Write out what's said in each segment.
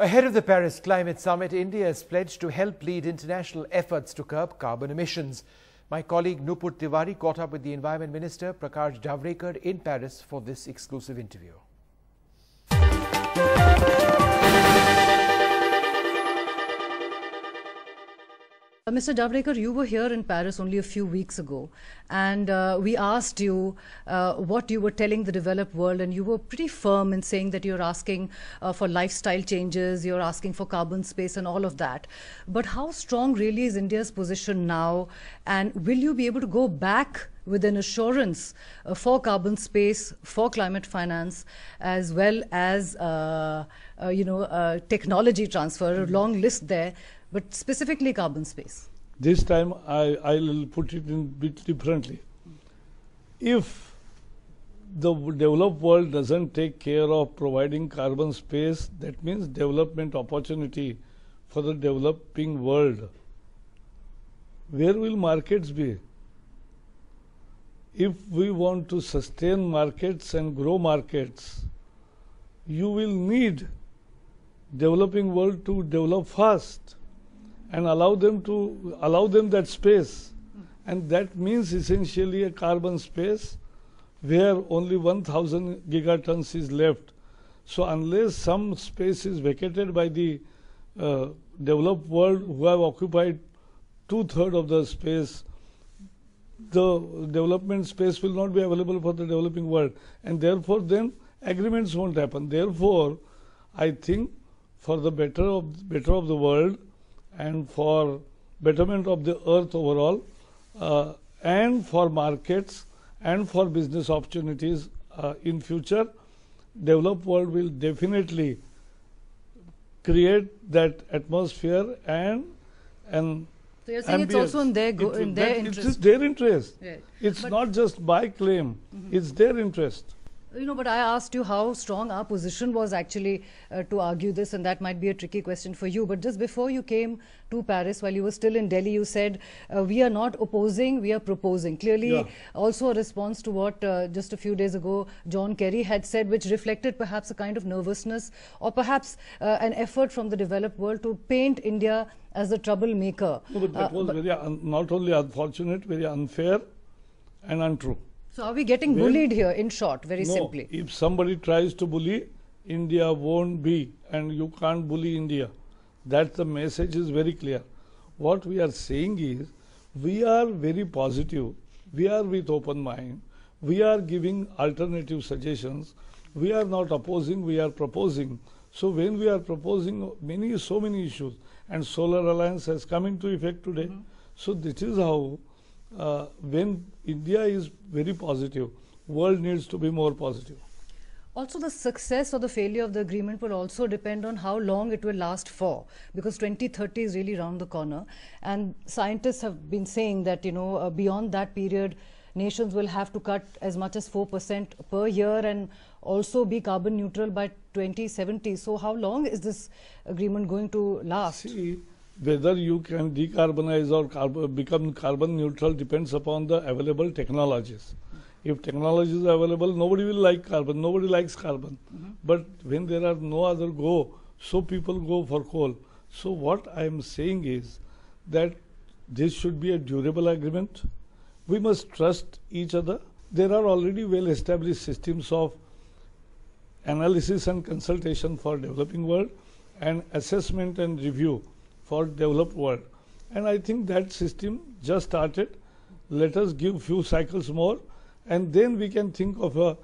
Ahead of the Paris Climate Summit, India has pledged to help lead international efforts to curb carbon emissions. My colleague Nupur Tiwari caught up with the Environment Minister Prakash Javrekar in Paris for this exclusive interview. Uh, Mr. Davdekar, you were here in Paris only a few weeks ago, and uh, we asked you uh, what you were telling the developed world, and you were pretty firm in saying that you're asking uh, for lifestyle changes, you're asking for carbon space, and all of that. But how strong really is India's position now, and will you be able to go back with an assurance uh, for carbon space, for climate finance, as well as uh, you know technology transfer? A long list there but specifically carbon space. This time I, I'll put it in bit differently. If the developed world doesn't take care of providing carbon space, that means development opportunity for the developing world. Where will markets be? If we want to sustain markets and grow markets, you will need developing world to develop fast and allow them to allow them that space and that means essentially a carbon space where only 1000 gigatons is left so unless some space is vacated by the uh, developed world who have occupied two-thirds of the space the development space will not be available for the developing world and therefore then agreements won't happen therefore i think for the better of better of the world and for betterment of the earth overall uh, and for markets and for business opportunities uh, in future developed world will definitely create that atmosphere and and so you're saying it's also in their, go, in their interest. It's their interest. Right. It's but not just my claim. Mm -hmm. It's their interest. You know, but I asked you how strong our position was actually uh, to argue this, and that might be a tricky question for you. But just before you came to Paris, while you were still in Delhi, you said, uh, We are not opposing, we are proposing. Clearly, yeah. also a response to what uh, just a few days ago John Kerry had said, which reflected perhaps a kind of nervousness or perhaps uh, an effort from the developed world to paint India as a troublemaker. No, but that uh, was but very not only unfortunate, very unfair and untrue. So are we getting bullied here in short, very no, simply? If somebody tries to bully, India won't be and you can't bully India. That the message is very clear. What we are saying is we are very positive, we are with open mind, we are giving alternative suggestions, we are not opposing, we are proposing. So when we are proposing many so many issues and solar alliance has come into effect today. Mm -hmm. So this is how uh, when India is very positive, world needs to be more positive. Also, the success or the failure of the agreement will also depend on how long it will last for, because 2030 is really round the corner. And scientists have been saying that, you know, uh, beyond that period, nations will have to cut as much as 4% per year and also be carbon neutral by 2070. So, how long is this agreement going to last? See, whether you can decarbonize or carb become carbon neutral depends upon the available technologies. If technology is available, nobody will like carbon. Nobody likes carbon. Mm -hmm. But when there are no other go, so people go for coal. So what I am saying is that this should be a durable agreement. We must trust each other. There are already well-established systems of analysis and consultation for developing world and assessment and review for developed world. And I think that system just started. Let us give few cycles more and then we can think of uh,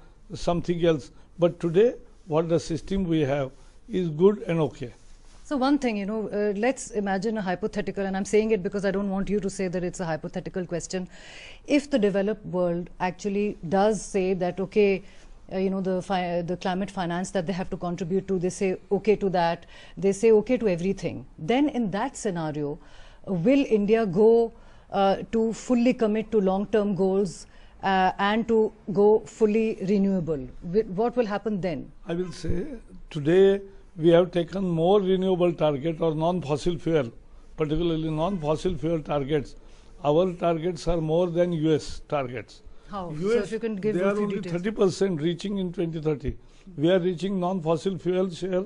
something else. But today what the system we have is good and okay. So one thing, you know, uh, let's imagine a hypothetical, and I'm saying it because I don't want you to say that it's a hypothetical question. If the developed world actually does say that, okay, uh, you know the the climate finance that they have to contribute to they say okay to that they say okay to everything then in that scenario uh, will india go uh, to fully commit to long term goals uh, and to go fully renewable what will happen then i will say today we have taken more renewable target or non fossil fuel particularly non fossil fuel targets our targets are more than us targets how? US, so if you can give they are only 30% reaching in 2030. mm We are reaching non-fossil fuel share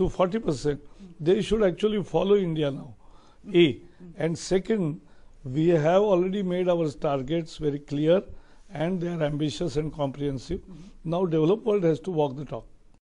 to 40%. percent mm They should actually follow India now, A. And second, we have already made our targets very clear and they are ambitious and comprehensive. Now developed world has to walk the talk.